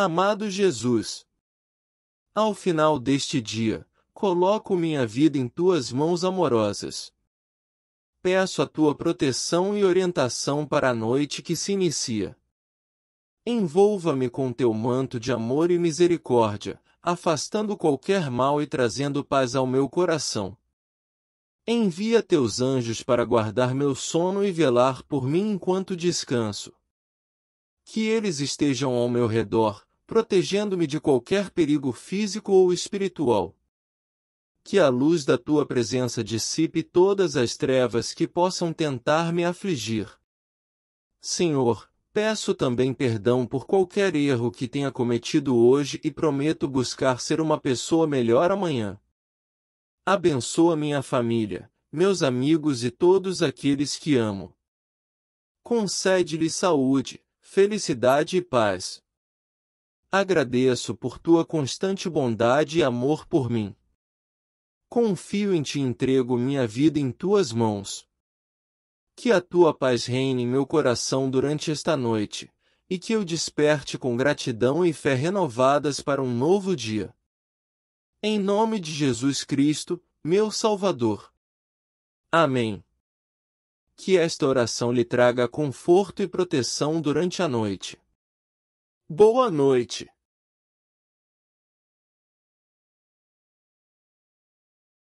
Amado Jesus, ao final deste dia, coloco minha vida em tuas mãos amorosas. Peço a tua proteção e orientação para a noite que se inicia. Envolva-me com teu manto de amor e misericórdia, afastando qualquer mal e trazendo paz ao meu coração. Envia teus anjos para guardar meu sono e velar por mim enquanto descanso. Que eles estejam ao meu redor, protegendo-me de qualquer perigo físico ou espiritual. Que a luz da tua presença dissipe todas as trevas que possam tentar me afligir. Senhor, peço também perdão por qualquer erro que tenha cometido hoje e prometo buscar ser uma pessoa melhor amanhã. Abençoa minha família, meus amigos e todos aqueles que amo. Concede-lhe saúde, felicidade e paz. Agradeço por tua constante bondade e amor por mim. Confio em ti e entrego minha vida em tuas mãos. Que a tua paz reine em meu coração durante esta noite, e que eu desperte com gratidão e fé renovadas para um novo dia. Em nome de Jesus Cristo, meu Salvador. Amém. Que esta oração lhe traga conforto e proteção durante a noite. Boa noite.